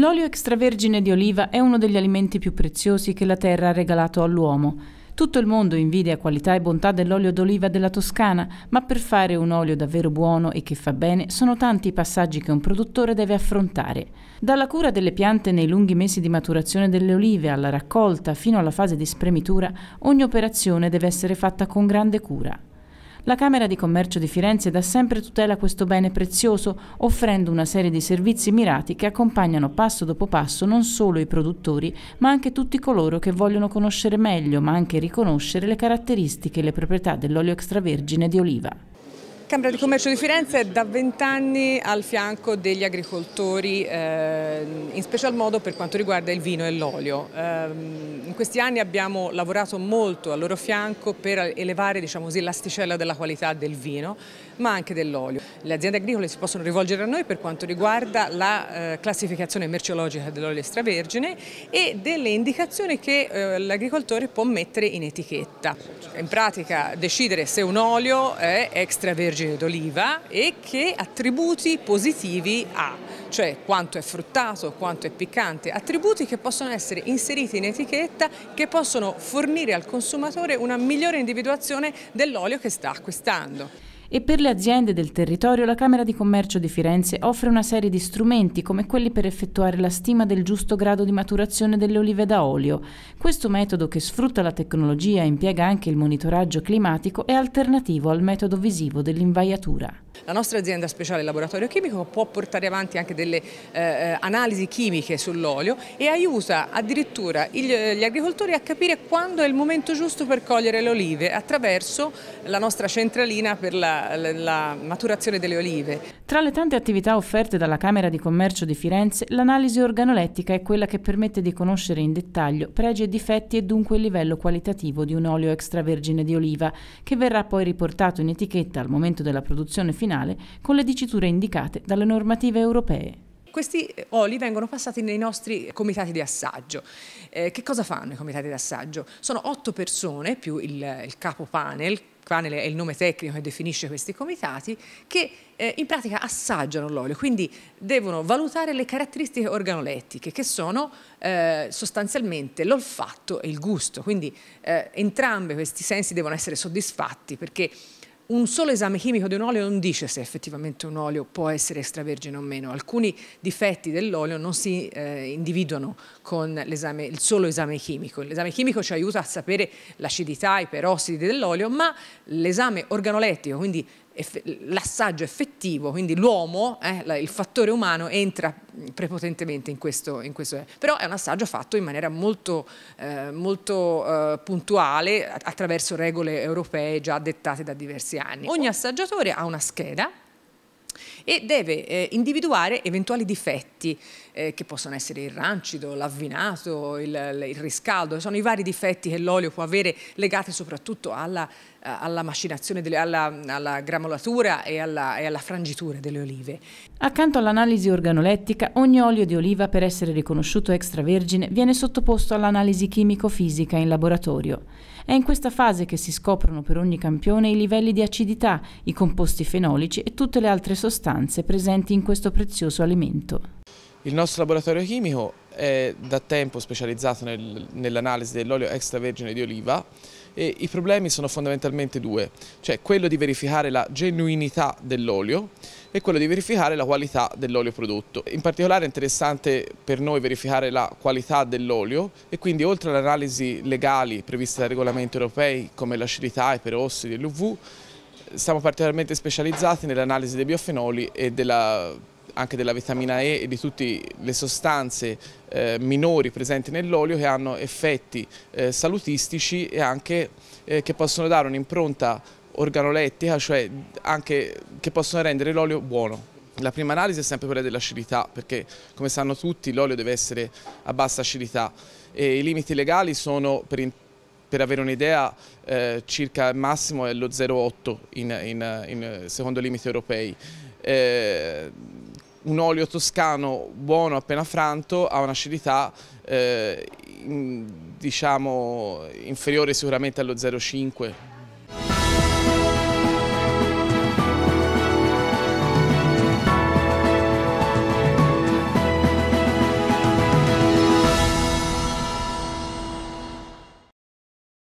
L'olio extravergine di oliva è uno degli alimenti più preziosi che la terra ha regalato all'uomo. Tutto il mondo invidia qualità e bontà dell'olio d'oliva della Toscana, ma per fare un olio davvero buono e che fa bene sono tanti i passaggi che un produttore deve affrontare. Dalla cura delle piante nei lunghi mesi di maturazione delle olive alla raccolta fino alla fase di spremitura, ogni operazione deve essere fatta con grande cura. La Camera di Commercio di Firenze da sempre tutela questo bene prezioso, offrendo una serie di servizi mirati che accompagnano passo dopo passo non solo i produttori, ma anche tutti coloro che vogliono conoscere meglio, ma anche riconoscere le caratteristiche e le proprietà dell'olio extravergine di oliva. Camera di Commercio di Firenze è da vent'anni al fianco degli agricoltori, eh, in special modo per quanto riguarda il vino e l'olio. Eh, in questi anni abbiamo lavorato molto al loro fianco per elevare diciamo l'asticella della qualità del vino, ma anche dell'olio. Le aziende agricole si possono rivolgere a noi per quanto riguarda la eh, classificazione merceologica dell'olio extravergine e delle indicazioni che eh, l'agricoltore può mettere in etichetta. In pratica decidere se un olio è extravergine origine d'oliva e che attributi positivi ha, cioè quanto è fruttato, quanto è piccante, attributi che possono essere inseriti in etichetta che possono fornire al consumatore una migliore individuazione dell'olio che sta acquistando e per le aziende del territorio la Camera di Commercio di Firenze offre una serie di strumenti come quelli per effettuare la stima del giusto grado di maturazione delle olive da olio. Questo metodo che sfrutta la tecnologia e impiega anche il monitoraggio climatico è alternativo al metodo visivo dell'invaiatura. La nostra azienda speciale Laboratorio Chimico può portare avanti anche delle eh, eh analisi chimiche sull'olio e aiuta addirittura gli, gli agricoltori a capire quando è il momento giusto per cogliere le olive attraverso la nostra centralina per la, la, la maturazione delle olive. Tra le tante attività offerte dalla Camera di Commercio di Firenze, l'analisi organolettica è quella che permette di conoscere in dettaglio pregi e difetti e dunque il livello qualitativo di un olio extravergine di oliva, che verrà poi riportato in etichetta al momento della produzione finale finale con le diciture indicate dalle normative europee. Questi eh, oli vengono passati nei nostri comitati di assaggio. Eh, che cosa fanno i comitati di assaggio? Sono otto persone più il, il capo panel, panel è il nome tecnico che definisce questi comitati, che eh, in pratica assaggiano l'olio, quindi devono valutare le caratteristiche organolettiche che sono eh, sostanzialmente l'olfatto e il gusto, quindi eh, entrambi questi sensi devono essere soddisfatti perché un solo esame chimico di un olio non dice se effettivamente un olio può essere extravergine o meno. Alcuni difetti dell'olio non si eh, individuano con il solo esame chimico. L'esame chimico ci aiuta a sapere l'acidità, i perossidi dell'olio, ma l'esame organolettico, quindi l'assaggio effettivo, quindi l'uomo, eh, il fattore umano entra prepotentemente in questo, in questo, Però è un assaggio fatto in maniera molto, eh, molto eh, puntuale attraverso regole europee già dettate da diversi anni. Ogni assaggiatore ha una scheda e deve eh, individuare eventuali difetti eh, che possono essere il rancido, l'avvinato, il, il, riscaldo, sono i vari difetti che l'olio può avere legati soprattutto alla, eh, alla macinazione, delle, alla, alla, gramolatura e alla, e alla frangitura delle olive. Accanto all'analisi organolettica, ogni olio di oliva per essere riconosciuto extravergine viene sottoposto all'analisi chimico-fisica in laboratorio. È in questa fase che si scoprono per ogni campione i livelli di acidità, i composti fenolici e tutte le altre sostanze sostanze presenti in questo prezioso alimento. Il nostro laboratorio chimico è da tempo specializzato nel, nell'analisi dell'olio extravergine di oliva e i problemi sono fondamentalmente due, cioè quello di verificare la genuinità dell'olio e quello di verificare la qualità dell'olio prodotto. In particolare è interessante per noi verificare la qualità dell'olio e quindi oltre alle analisi legali previste dai regolamenti europei come l'acidità, i perossidi e l'UV, siamo particolarmente specializzati nell'analisi dei biofenoli e della, anche della vitamina E e di tutte le sostanze eh, minori presenti nell'olio che hanno effetti eh, salutistici e anche eh, che possono dare un'impronta organolettica, cioè anche che possono rendere l'olio buono. La prima analisi è sempre quella dell'acidità, perché come sanno tutti l'olio deve essere a bassa acidità e i limiti legali sono per per avere un'idea eh, circa il massimo è lo 0,8 in, in, in, secondo limiti europei. Eh, un olio toscano buono appena franto ha un'acidità eh, diciamo inferiore sicuramente allo 0,5